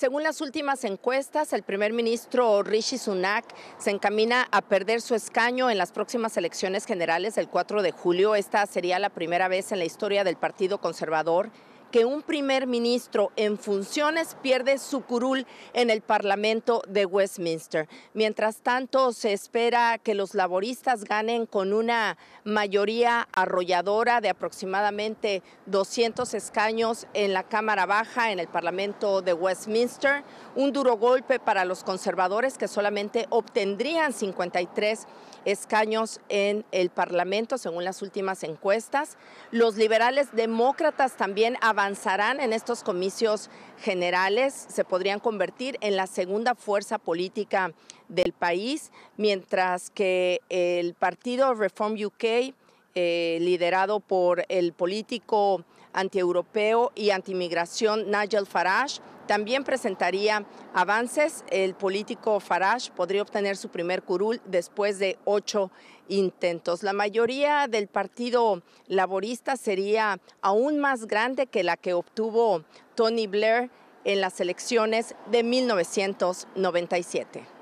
Según las últimas encuestas, el primer ministro Rishi Sunak se encamina a perder su escaño en las próximas elecciones generales del 4 de julio. Esta sería la primera vez en la historia del Partido Conservador que un primer ministro en funciones pierde su curul en el Parlamento de Westminster. Mientras tanto, se espera que los laboristas ganen con una mayoría arrolladora de aproximadamente 200 escaños en la Cámara Baja, en el Parlamento de Westminster. Un duro golpe para los conservadores que solamente obtendrían 53 escaños en el Parlamento, según las últimas encuestas. Los liberales demócratas también avanzan avanzarán en estos comicios generales, se podrían convertir en la segunda fuerza política del país, mientras que el partido Reform UK, eh, liderado por el político antieuropeo y antimigración Nigel Farage, también presentaría avances. El político Farage podría obtener su primer curul después de ocho intentos. La mayoría del Partido Laborista sería aún más grande que la que obtuvo Tony Blair en las elecciones de 1997.